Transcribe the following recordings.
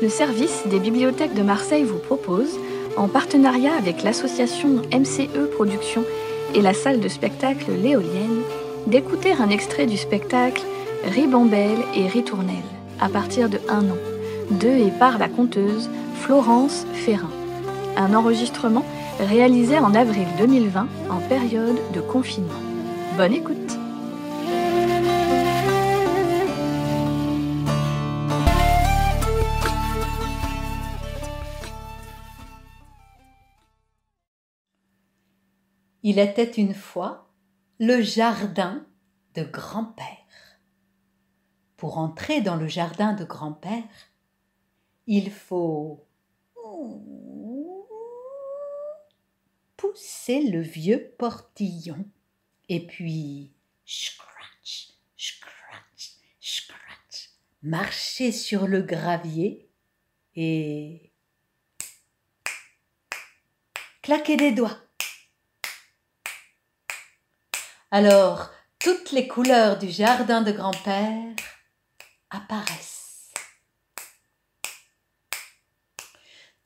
Le service des bibliothèques de Marseille vous propose, en partenariat avec l'association MCE Productions et la salle de spectacle L'éolienne, d'écouter un extrait du spectacle Ribambelle et Ritournelle à partir de un an, de et par la conteuse Florence Ferrin. Un enregistrement réalisé en avril 2020 en période de confinement. Bonne écoute Il était une fois le jardin de grand-père. Pour entrer dans le jardin de grand-père, il faut pousser le vieux portillon et puis scratch, scratch, scratch, marcher sur le gravier et claquer des doigts. Alors, toutes les couleurs du jardin de grand-père apparaissent.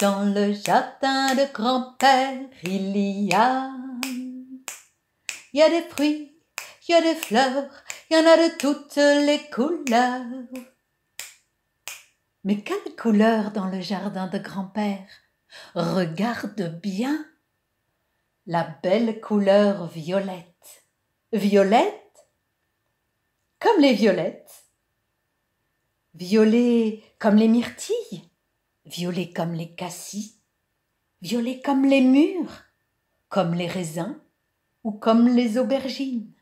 Dans le jardin de grand-père, il y a, il y a des fruits, il y a des fleurs, il y en a de toutes les couleurs. Mais quelle couleur dans le jardin de grand-père Regarde bien la belle couleur violette violette, comme les violettes, violet comme les myrtilles, violet comme les cassis, violet comme les mûres, comme les raisins ou comme les aubergines.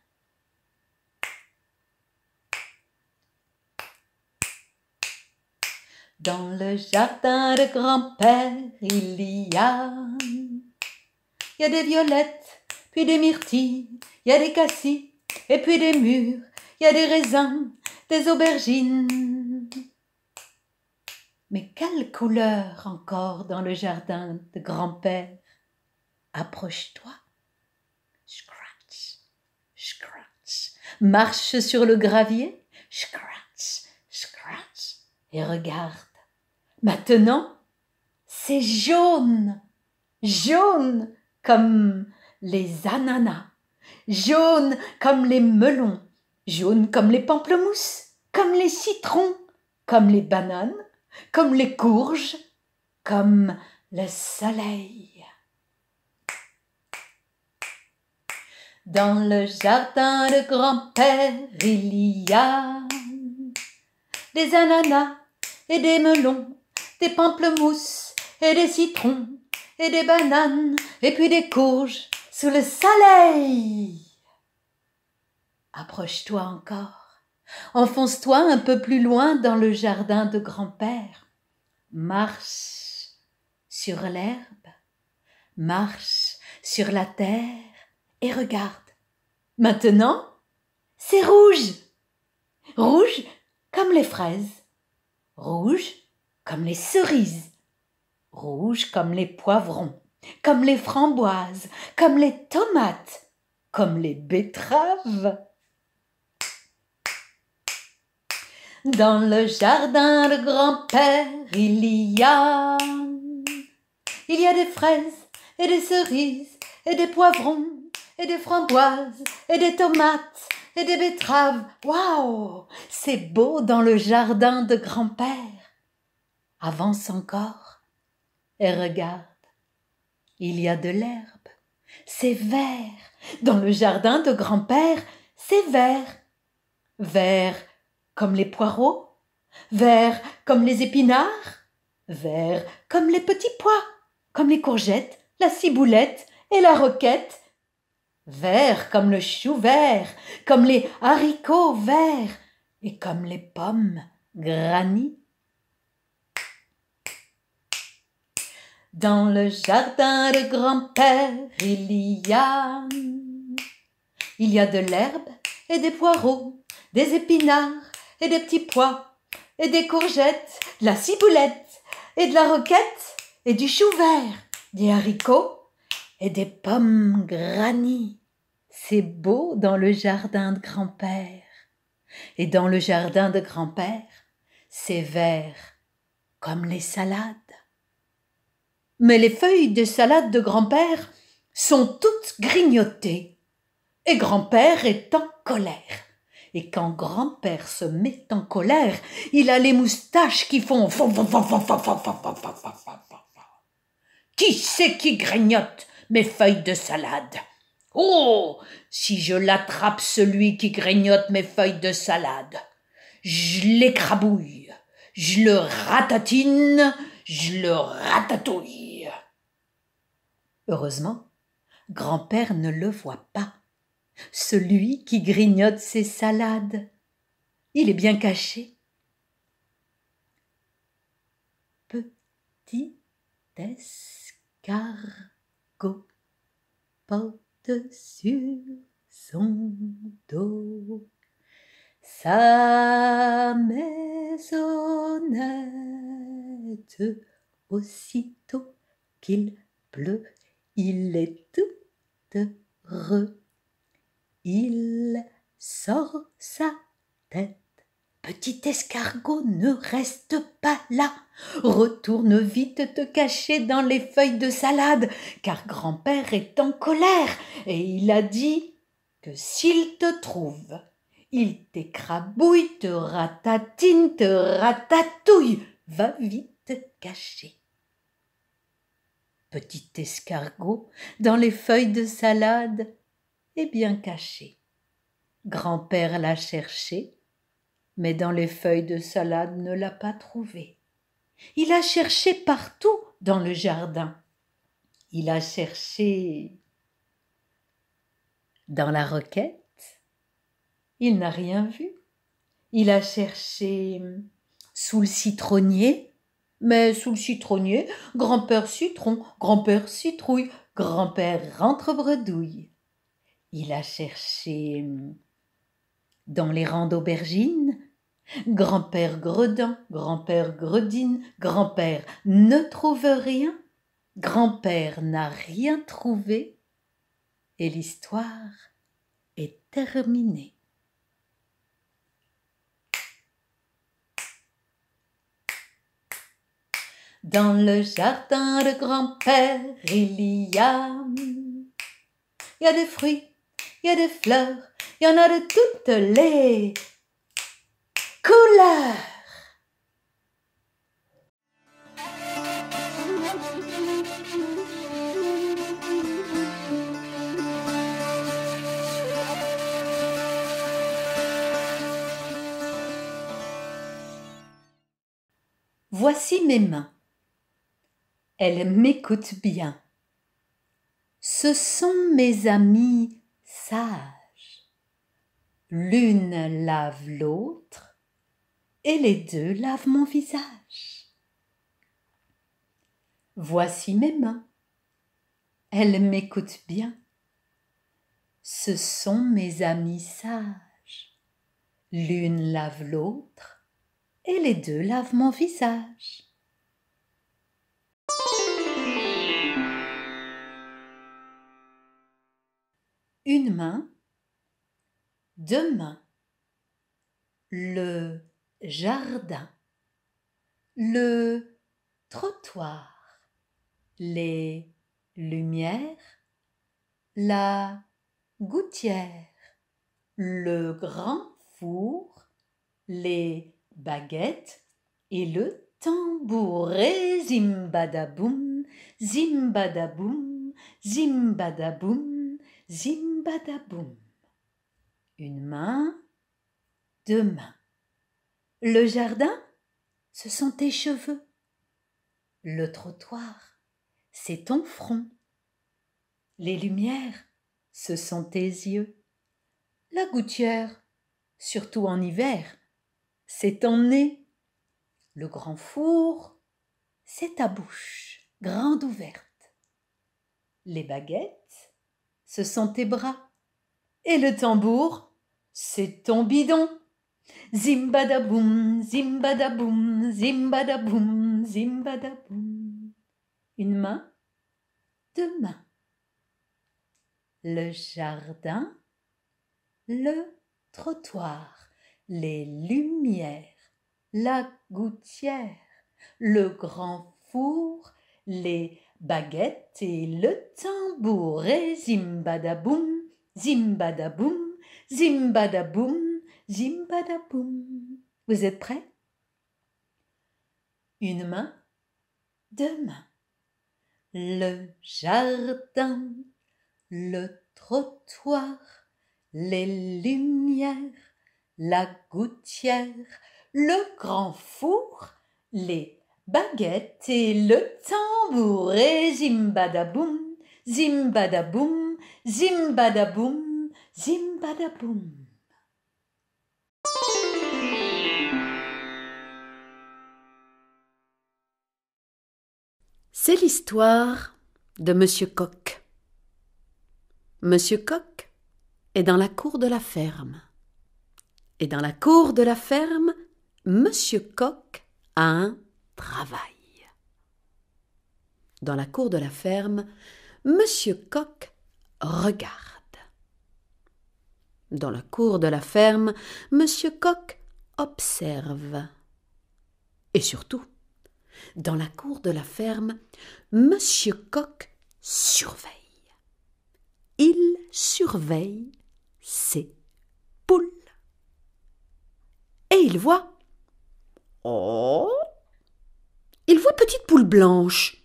Dans le jardin de grand-père, il y a, il y a des violettes, puis des myrtilles, il y a des cassis, et puis des mûres, il y a des raisins, des aubergines. Mais quelle couleur encore dans le jardin de grand-père Approche-toi. Scratch, scratch. Marche sur le gravier. Scratch, scratch. Et regarde. Maintenant, c'est jaune. Jaune comme les ananas, jaunes comme les melons, jaunes comme les pamplemousses, comme les citrons, comme les bananes, comme les courges, comme le soleil. Dans le jardin de grand-père, il y a des ananas et des melons, des pamplemousses et des citrons et des bananes et puis des courges sous le soleil. Approche-toi encore, enfonce-toi un peu plus loin dans le jardin de grand-père. Marche sur l'herbe, marche sur la terre et regarde. Maintenant, c'est rouge. Rouge comme les fraises, rouge comme les cerises, rouge comme les poivrons comme les framboises, comme les tomates, comme les betteraves. Dans le jardin de grand-père, il y a il y a des fraises et des cerises et des poivrons et des framboises et des tomates et des betteraves. Waouh C'est beau dans le jardin de grand-père. Avance encore et regarde il y a de l'herbe. C'est vert. Dans le jardin de grand-père, c'est vert. Vert comme les poireaux, vert comme les épinards, vert comme les petits pois, comme les courgettes, la ciboulette et la roquette. Vert comme le chou vert, comme les haricots verts et comme les pommes granit. Dans le jardin de grand-père, il y a il y a de l'herbe et des poireaux, des épinards et des petits pois, et des courgettes, de la ciboulette et de la roquette et du chou vert, des haricots et des pommes granies C'est beau dans le jardin de grand-père. Et dans le jardin de grand-père, c'est vert comme les salades mais les feuilles de salade de grand-père sont toutes grignotées. Et grand-père est en colère. Et quand grand-père se met en colère, il a les moustaches qui font Qui c'est qui grignote mes feuilles de salade Oh Si je l'attrape celui qui grignote mes feuilles de salade, je l'écrabouille, je le ratatine, je le ratatouille. Heureusement, grand-père ne le voit pas, celui qui grignote ses salades. Il est bien caché. Petit escargot porte sur son dos sa maisonnette aussitôt qu'il pleut il est tout heureux. Il sort sa tête. Petit escargot, ne reste pas là. Retourne vite te cacher dans les feuilles de salade, car grand-père est en colère et il a dit que s'il te trouve, il t'écrabouille, te ratatine, te ratatouille. Va vite te cacher petit escargot, dans les feuilles de salade, est bien caché. Grand-père l'a cherché, mais dans les feuilles de salade ne l'a pas trouvé. Il a cherché partout dans le jardin. Il a cherché dans la roquette. Il n'a rien vu. Il a cherché sous le citronnier. Mais sous le citronnier, grand-père citron, grand-père citrouille, grand-père rentre bredouille. Il a cherché dans les rangs d'aubergines, grand-père gredin, grand-père gredine, grand-père ne trouve rien, grand-père n'a rien trouvé, et l'histoire est terminée. Dans le jardin de grand-père, il y a. Il y a des fruits, il y a des fleurs, il y en a de toutes les couleurs. Voici mes mains elle m'écoute bien. Ce sont mes amis sages. L'une lave l'autre et les deux lavent mon visage. Voici mes mains. Elles m'écoutent bien. Ce sont mes amis sages. L'une lave l'autre et les deux lavent mon visage. une main, deux mains, le jardin, le trottoir, les lumières, la gouttière, le grand four, les baguettes et le tambour. Et zimbadaboum, zimbadaboum, zimbadaboum, zimbadaboum. Badaboum, Une main, deux mains. Le jardin, ce sont tes cheveux. Le trottoir, c'est ton front. Les lumières, ce sont tes yeux. La gouttière, surtout en hiver, c'est ton nez. Le grand four, c'est ta bouche, grande ouverte. Les baguettes, ce sont tes bras. Et le tambour, c'est ton bidon. Zimbadaboum, zimbadaboum, zimbadaboum, zimbadaboum. Une main, deux mains. Le jardin, le trottoir, les lumières, la gouttière, le grand four, les baguette et le tambour. Et zimbadaboum, zimbadaboum, zimbadaboum, zimbadaboum. Vous êtes prêts Une main, deux mains. Le jardin, le trottoir, les lumières, la gouttière, le grand four, les Baguette et le tambour et zimbadaboum, zimbadaboum, zimbadaboum, zimbadaboum. C'est l'histoire de Monsieur Coq. Monsieur Coq est dans la cour de la ferme. Et dans la cour de la ferme, Monsieur Coq a un dans la cour de la ferme, Monsieur Coq regarde. Dans la cour de la ferme, Monsieur Coq observe. Et surtout, dans la cour de la ferme, Monsieur Coq surveille. Il surveille ses poules. Et il voit. Oh il voit Petite Poule Blanche.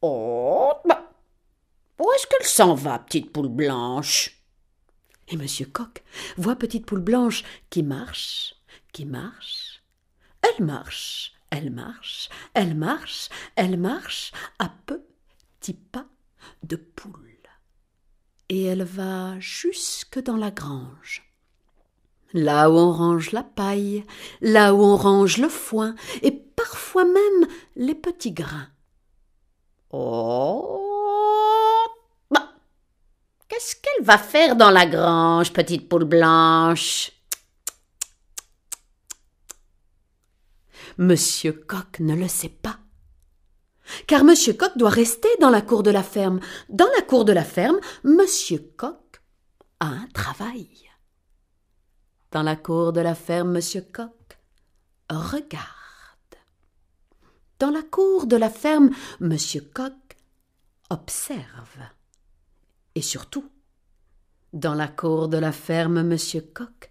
Oh, bah, où est-ce qu'elle s'en va, Petite Poule Blanche Et Monsieur Coq voit Petite Poule Blanche qui marche, qui marche. Elle marche, elle marche, elle marche, elle marche à petits pas de poule. Et elle va jusque dans la grange là où on range la paille, là où on range le foin, et parfois même les petits grains. Oh bah, Qu'est-ce qu'elle va faire dans la grange, petite poule blanche Monsieur Coq ne le sait pas. Car Monsieur Coq doit rester dans la cour de la ferme. Dans la cour de la ferme, Monsieur Coq a un travail dans la cour de la ferme Monsieur Coq. Regarde. Dans la cour de la ferme Monsieur Coq observe. Et surtout, dans la cour de la ferme Monsieur Coq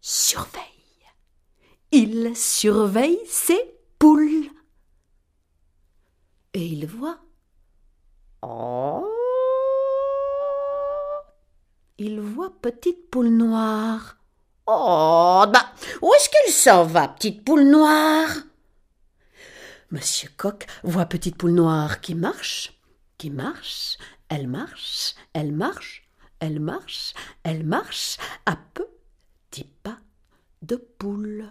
surveille. Il surveille ses poules. Et il voit. Oh Il voit petite poule noire Oh, bah, où est-ce qu'elle s'en va, petite poule noire Monsieur Coq voit petite poule noire qui marche, qui marche, elle marche, elle marche, elle marche, elle marche, à petits pas de poule.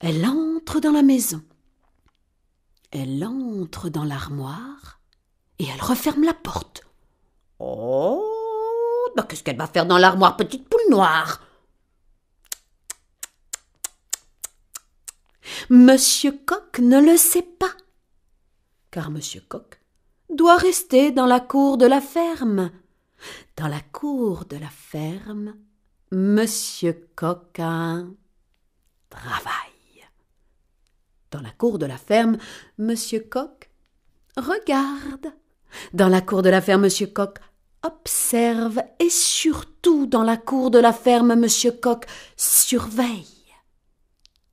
Elle entre dans la maison. Elle entre dans l'armoire et elle referme la porte. Oh, bah, qu'est-ce qu'elle va faire dans l'armoire, petite poule noire Monsieur Coq ne le sait pas, car Monsieur Coq doit rester dans la cour de la ferme. Dans la cour de la ferme, Monsieur Coq travaille. un Dans la cour de la ferme, Monsieur Coq regarde. Dans la cour de la ferme, Monsieur Coq observe et surtout dans la cour de la ferme, Monsieur Coq surveille.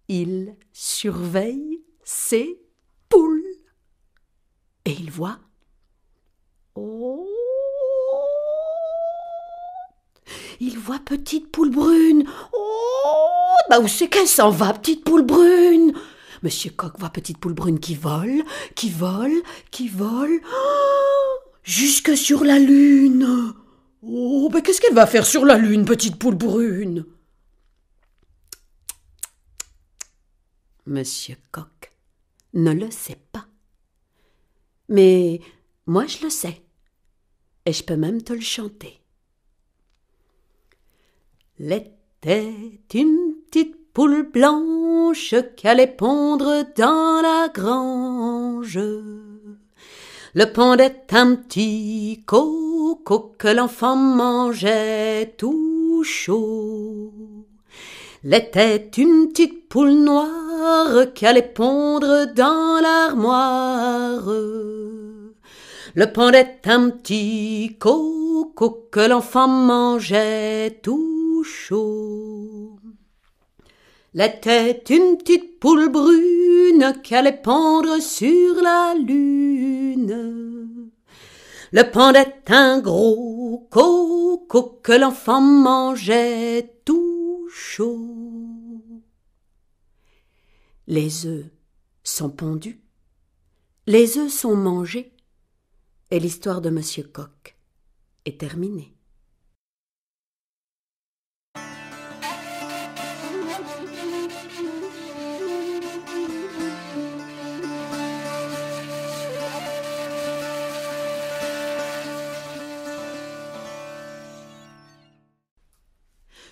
Il surveille ses poules. Et il voit. Oh. Il voit petite poule brune. Oh Bah où c'est qu'elle s'en va, petite poule brune Monsieur Coq voit petite poule brune qui vole, qui vole, qui vole. Oh. jusque sur la lune. Oh, mais qu'est-ce qu'elle va faire sur la lune, petite poule brune Monsieur Coq ne le sait pas. Mais moi je le sais. Et je peux même te le chanter. L'était une petite poule blanche qu'allait pondre dans la grange. Le pondait un petit coco que l'enfant mangeait tout chaud. L'était une petite poule noire qu'allait pondre dans l'armoire. Le pendait un petit coco que l'enfant mangeait tout chaud. La tête une petite poule brune qu'allait pondre sur la lune. Le pendait un gros coco que l'enfant mangeait tout chaud. Les œufs sont pondus. Les œufs sont mangés. Et l'histoire de Monsieur Coq est terminée.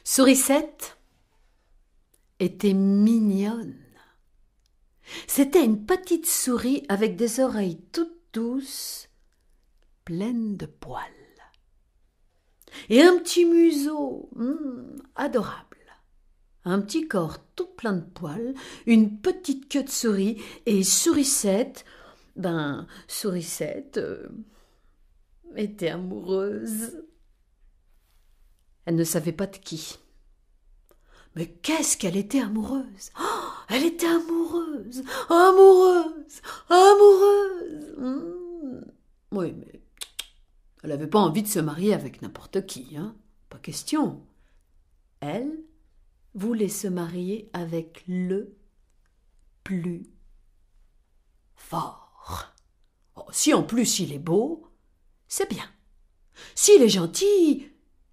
Sourisette était mignonne. C'était une petite souris avec des oreilles toutes douces, pleines de poils. Et un petit museau hmm, adorable. Un petit corps tout plein de poils, une petite queue de souris et sourisette, ben, sourisette euh, était amoureuse. Elle ne savait pas de qui. Mais qu'est-ce qu'elle était amoureuse oh elle était amoureuse, amoureuse, amoureuse. Hmm. Oui, mais elle n'avait pas envie de se marier avec n'importe qui, hein. Pas question. Elle voulait se marier avec le plus fort. Oh, si en plus il est beau, c'est bien. S'il est gentil,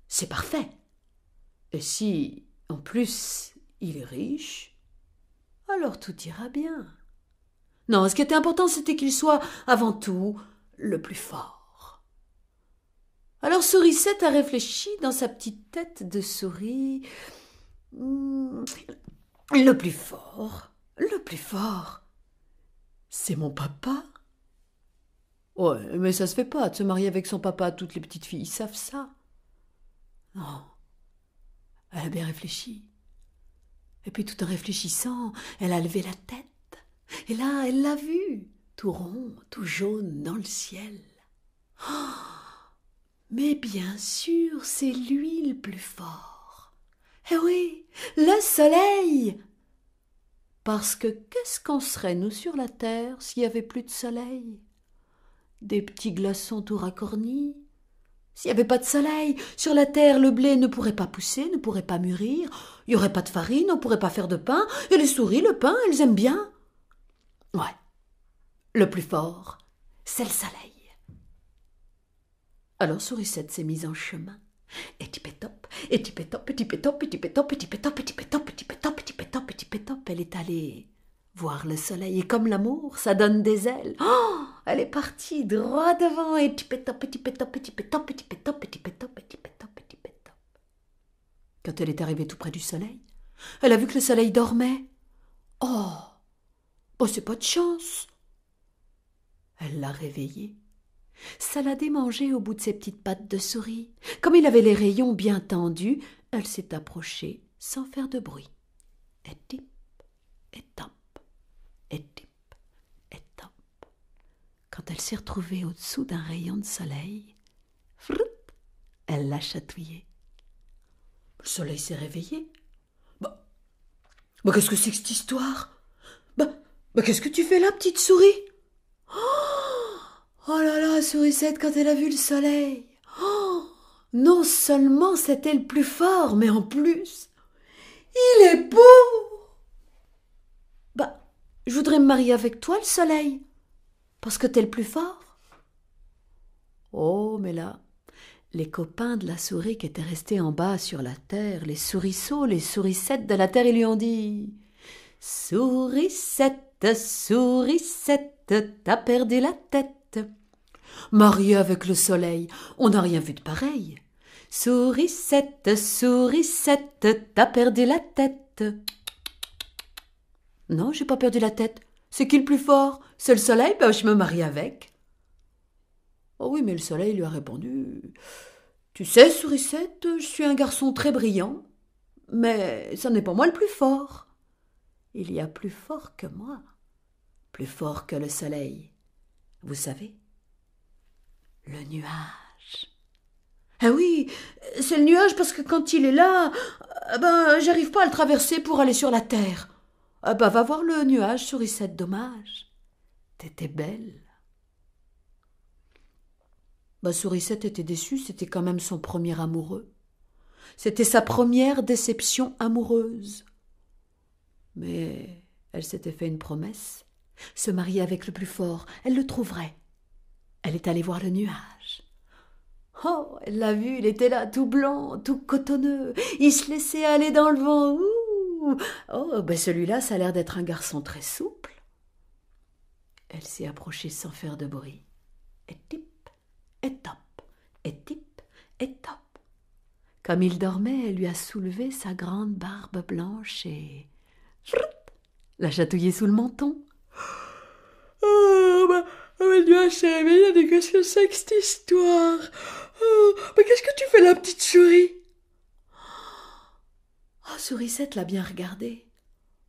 c'est parfait. Et si en plus il est riche, alors tout ira bien. Non, ce qui était important, c'était qu'il soit, avant tout, le plus fort. Alors Sourisette a réfléchi dans sa petite tête de souris. Hmm, le plus fort, le plus fort, c'est mon papa. Ouais, mais ça se fait pas de se marier avec son papa. Toutes les petites filles savent ça. Non. Oh, elle a bien réfléchi. Et puis tout en réfléchissant, elle a levé la tête. Et là, elle l'a vu, tout rond, tout jaune dans le ciel. Oh mais bien sûr, c'est lui le plus fort. Eh oui, le soleil. Parce que qu'est-ce qu'on serait, nous, sur la terre, s'il n'y avait plus de soleil Des petits glaçons tout racornis, s'il n'y avait pas de soleil, sur la terre, le blé ne pourrait pas pousser, ne pourrait pas mûrir, il n'y aurait pas de farine, on ne pourrait pas faire de pain, et les souris, le pain, elles aiment bien. Ouais, le plus fort, c'est le soleil. Alors Sourisette s'est mise en chemin. Et pétop, et pétop, et pétop, et pétop, et pétop, et pétop, et tipétop, et pétop, et elle est allée Voir le soleil, et comme l'amour, ça donne des ailes. Oh Elle est partie droit devant et petit petit petit petit petit pétop, petit petit petit petit petit petit petit petit Quand elle est arrivée tout près du soleil, elle a vu que le soleil dormait. Oh, oh c'est pas de chance Elle l'a réveillé. Ça l'a démangé au bout de ses petites pattes de souris. Comme il avait les rayons bien tendus, elle s'est approchée sans faire de bruit. Et tip, et top. quand elle s'est retrouvée au-dessous d'un rayon de soleil, elle l'a chatouillé. Le soleil s'est réveillé. Bah, bah, qu'est-ce que c'est que cette histoire bah, bah, qu'est-ce que tu fais là, petite souris oh, oh, là là, sourisette, quand elle a vu le soleil oh, Non seulement c'était le plus fort, mais en plus, il est beau Bah, je voudrais me marier avec toi, le soleil parce que t'es le plus fort. Oh, mais là, les copains de la souris qui étaient restés en bas sur la terre, les sourisseaux, les sourissettes de la terre, ils lui ont dit Sourisette, sourisette, t'as perdu la tête. Mariée avec le soleil, on n'a rien vu de pareil. Sourisette, sourisette, t'as perdu la tête. Non, j'ai pas perdu la tête. C'est qui le plus fort C'est le soleil ben, je me marie avec. Oh oui, mais le soleil lui a répondu Tu sais, sourisette, je suis un garçon très brillant, mais ce n'est pas moi le plus fort. Il y a plus fort que moi, plus fort que le soleil. Vous savez Le nuage. Ah oui, c'est le nuage parce que quand il est là, ben, j'arrive pas à le traverser pour aller sur la terre. Ah bah va voir le nuage sourisette, dommage. T'étais belle. Bah sourisette était déçue, c'était quand même son premier amoureux. C'était sa première déception amoureuse. Mais elle s'était fait une promesse. Se marier avec le plus fort, elle le trouverait. Elle est allée voir le nuage. Oh, elle l'a vu, il était là, tout blanc, tout cotonneux. Il se laissait aller dans le vent oh, ben celui-là, ça a l'air d'être un garçon très souple. Elle s'est approchée sans faire de bruit. Et tip, et top, et tip, et top. Comme il dormait, elle lui a soulevé sa grande barbe blanche et l'a chatouillé sous le menton. Oh, ben, elle doit se mais qu'est-ce que c'est que cette histoire oh, bah, Qu'est-ce que tu fais, la petite souris Souricette oh, Sourisette l'a bien regardé.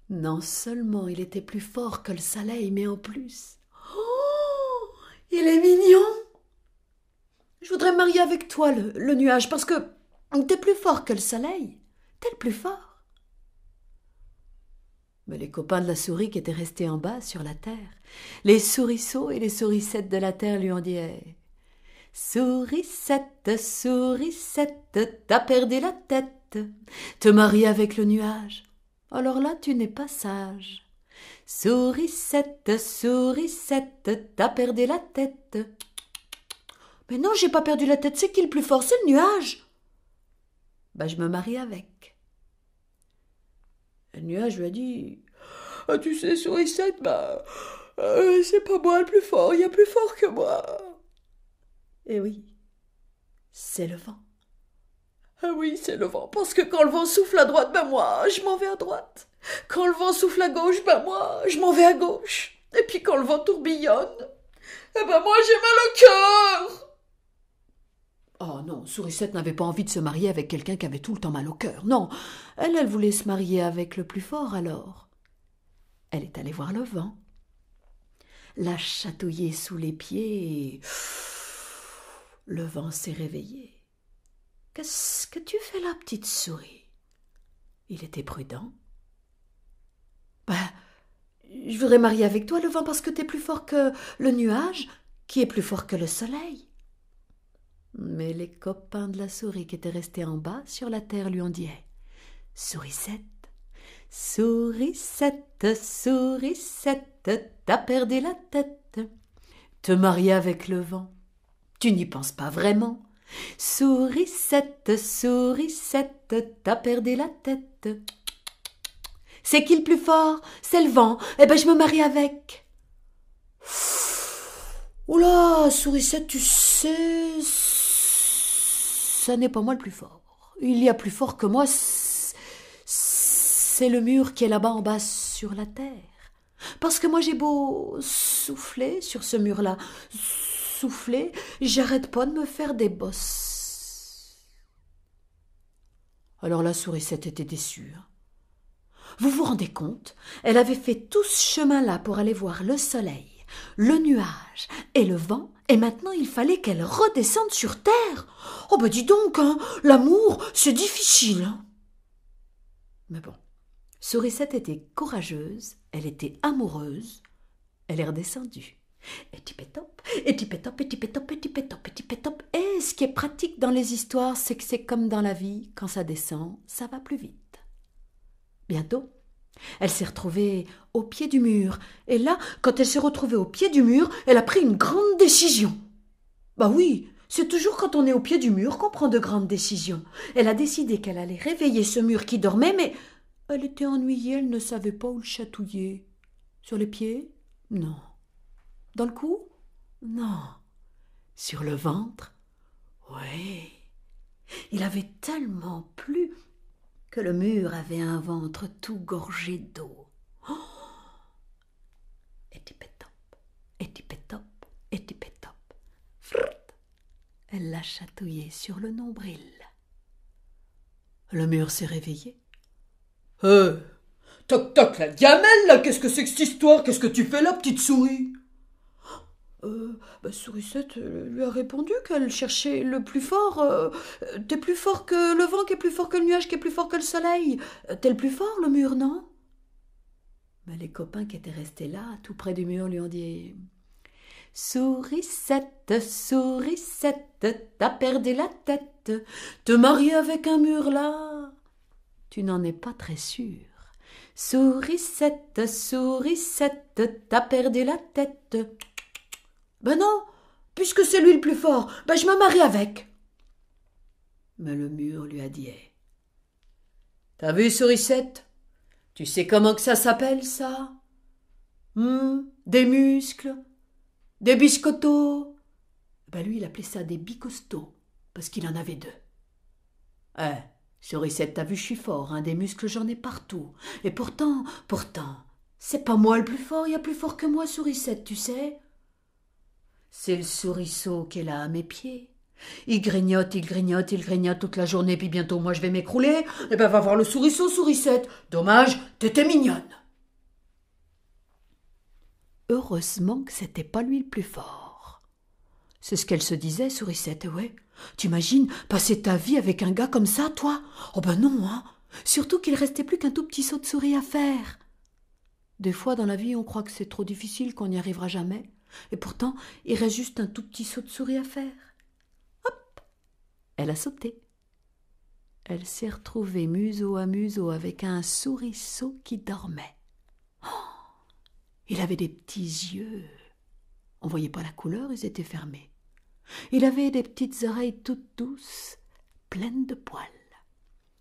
Non seulement il était plus fort que le soleil, mais en plus. Oh Il est mignon Je voudrais marier avec toi, le, nuage, parce que t'es plus fort que le soleil. T'es le plus fort. Mais les copains de la souris qui étaient restés en bas, sur la terre, les souriceaux et les sourisettes de la terre lui ont dit Souricette eh, Sourisette, sourisette, t'as perdu la tête te marier avec le nuage, alors là tu n'es pas sage. Sourisette, sourisette, t'as perdu la tête. Mais non, j'ai pas perdu la tête, c'est qui le plus fort, c'est le nuage. Ben, je me marie avec. Le nuage lui a dit ah, Tu sais, sourisette, bah c'est pas moi le plus fort, il y a plus fort que moi. Eh oui, c'est le vent. « Ah oui, c'est le vent, parce que quand le vent souffle à droite, ben moi, je m'en vais à droite. Quand le vent souffle à gauche, ben moi, je m'en vais à gauche. Et puis quand le vent tourbillonne, eh ben moi, j'ai mal au cœur. Oh non, Sourisette n'avait pas envie de se marier avec quelqu'un qui avait tout le temps mal au cœur. Non, elle, elle voulait se marier avec le plus fort alors. Elle est allée voir le vent, l'a chatouiller sous les pieds le vent s'est réveillé. Qu'est-ce que tu fais là, petite souris Il était prudent. Ben, je voudrais marier avec toi le vent parce que t'es plus fort que le nuage, qui est plus fort que le soleil. Mais les copains de la souris qui étaient restés en bas sur la terre lui ont dit Sourisette, sourisette, sourisette, t'as perdu la tête. Te marier avec le vent, tu n'y penses pas vraiment. Sourisette, sourisette, t'as perdu la tête. C'est qui le plus fort C'est le vent. Eh ben, je me marie avec. Oula, sourisette, tu sais, ça n'est pas moi le plus fort. Il y a plus fort que moi. C'est le mur qui est là-bas en bas sur la terre. Parce que moi j'ai beau souffler sur ce mur-là, j'arrête pas de me faire des bosses. Alors la sourisette était déçue. Vous vous rendez compte Elle avait fait tout ce chemin-là pour aller voir le soleil, le nuage et le vent, et maintenant il fallait qu'elle redescende sur terre. Oh ben dis donc, hein, l'amour, c'est difficile. Mais bon, Sourisette était courageuse, elle était amoureuse, elle est redescendue. Et tipetop, et tipetop et tipetop et tipetop et tipetop. Et ce qui est pratique dans les histoires, c'est que c'est comme dans la vie, quand ça descend, ça va plus vite. Bientôt, elle s'est retrouvée au pied du mur. Et là, quand elle s'est retrouvée au pied du mur, elle a pris une grande décision. Bah oui, c'est toujours quand on est au pied du mur qu'on prend de grandes décisions. Elle a décidé qu'elle allait réveiller ce mur qui dormait, mais elle était ennuyée, elle ne savait pas où le chatouiller. Sur les pieds Non. Dans le cou Non. Sur le ventre Oui. Il avait tellement plu que le mur avait un ventre tout gorgé d'eau. Etipetop, et etipetop. Elle l'a chatouillé sur le nombril. Le mur s'est réveillé. Euh Toc toc, la gamelle, là, qu'est-ce que c'est que cette histoire Qu'est-ce que tu fais là, petite souris bah, sourisette euh, lui a répondu qu'elle cherchait le plus fort. Euh, euh, t'es plus fort que le vent, qui est plus fort que le nuage, qui est plus fort que le soleil. T'es le plus fort, le mur, non Mais bah, les copains qui étaient restés là, tout près du mur, lui ont dit Sourisette, sourisette, t'as perdu la tête. Te marier avec un mur là, tu n'en es pas très sûr. Sourisette, sourisette, t'as perdu la tête. Ben non, puisque c'est lui le plus fort, ben je me marie avec. Mais le mur lui a dit eh, T'as vu, Souricette Tu sais comment que ça s'appelle, ça hum, Des muscles Des biscottos Ben lui, il appelait ça des bicostos, parce qu'il en avait deux. Eh, Souricette t'as vu, je suis fort, hein, des muscles, j'en ai partout. Et pourtant, pourtant, c'est pas moi le plus fort, il y a plus fort que moi, Souricette, tu sais. C'est le souriceau qu'elle a à mes pieds. Il grignote, il grignote, il grignote toute la journée, puis bientôt moi je vais m'écrouler. Eh ben va voir le souriceau, souricette. Dommage, t'étais mignonne. Heureusement que c'était pas lui le plus fort. C'est ce qu'elle se disait, souricette, ouais. T'imagines passer ta vie avec un gars comme ça, toi Oh ben non, hein Surtout qu'il restait plus qu'un tout petit saut de souris à faire. Des fois dans la vie on croit que c'est trop difficile, qu'on n'y arrivera jamais, et pourtant, il reste juste un tout petit saut de souris à faire. Hop Elle a sauté. Elle s'est retrouvée museau à museau avec un souriceau qui dormait. Oh Il avait des petits yeux. On voyait pas la couleur, ils étaient fermés. Il avait des petites oreilles toutes douces, pleines de poils.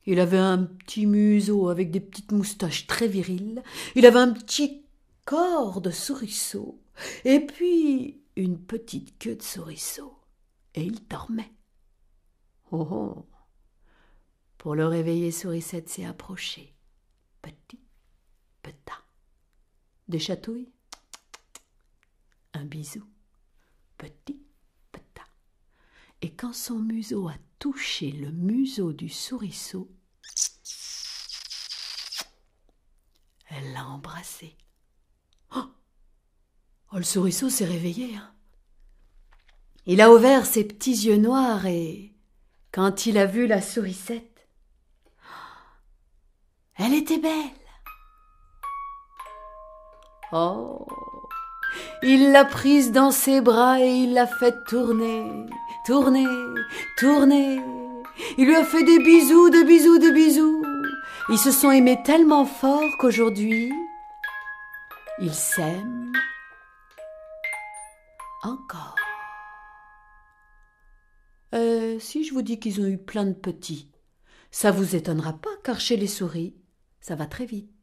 Il avait un petit museau avec des petites moustaches très viriles. Il avait un petit corps de souriceau et puis une petite queue de souriceau, et il dormait. Oh oh Pour le réveiller, Sourisette s'est approchée. Petit, petit. Des chatouilles Un bisou. Petit, petit. Et quand son museau a touché le museau du souriceau, elle l'a embrassé. Oh, le souriceau s'est réveillé. Hein. Il a ouvert ses petits yeux noirs et, quand il a vu la sourisette, elle était belle. Oh Il l'a prise dans ses bras et il l'a fait tourner, tourner, tourner. Il lui a fait des bisous, des bisous, des bisous. Ils se sont aimés tellement fort qu'aujourd'hui, ils s'aiment encore. Euh, si je vous dis qu'ils ont eu plein de petits, ça vous étonnera pas, car chez les souris, ça va très vite.